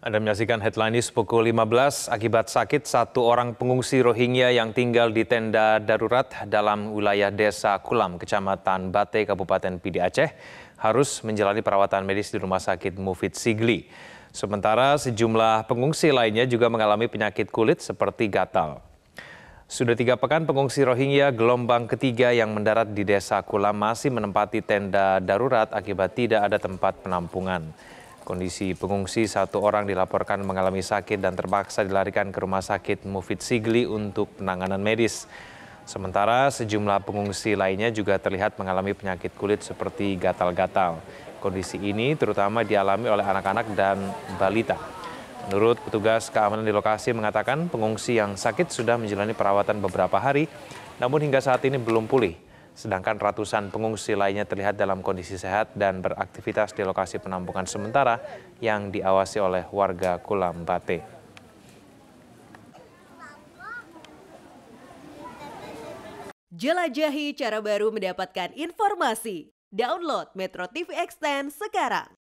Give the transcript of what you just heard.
Anda menyaksikan headline news pukul 15 akibat sakit satu orang pengungsi Rohingya yang tinggal di tenda darurat dalam wilayah desa Kulam, kecamatan Bate, Kabupaten Pidi Aceh, harus menjalani perawatan medis di rumah sakit Mufid Sigli. Sementara sejumlah pengungsi lainnya juga mengalami penyakit kulit seperti gatal. Sudah tiga pekan pengungsi Rohingya gelombang ketiga yang mendarat di desa Kulam masih menempati tenda darurat akibat tidak ada tempat penampungan. Kondisi pengungsi satu orang dilaporkan mengalami sakit dan terpaksa dilarikan ke rumah sakit Mufid Sigli untuk penanganan medis. Sementara sejumlah pengungsi lainnya juga terlihat mengalami penyakit kulit seperti gatal-gatal. Kondisi ini terutama dialami oleh anak-anak dan balita. Menurut petugas keamanan di lokasi mengatakan pengungsi yang sakit sudah menjalani perawatan beberapa hari, namun hingga saat ini belum pulih. Sedangkan ratusan pengungsi lainnya terlihat dalam kondisi sehat dan beraktivitas di lokasi penampungan sementara yang diawasi oleh warga Kulambate. Jelajahi cara baru mendapatkan informasi. Download Metro TV Extend sekarang.